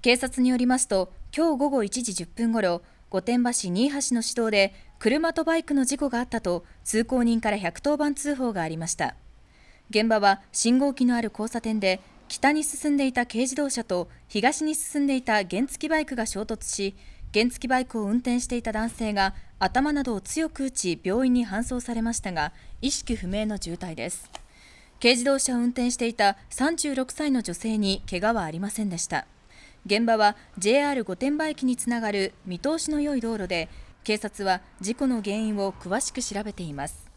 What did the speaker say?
警察によりますと今日午後1時10分ごろ御殿場市新橋の市道で車とバイクの事故があったと通行人から110番通報がありました現場は信号機のある交差点で北に進んでいた軽自動車と東に進んでいた原付バイクが衝突し原付バイクを運転していた男性が頭などを強く打ち病院に搬送されましたが意識不明の重体です軽自動車を運転していた36歳の女性に怪我はありませんでした現場は JR 御殿場駅につながる見通しの良い道路で警察は事故の原因を詳しく調べています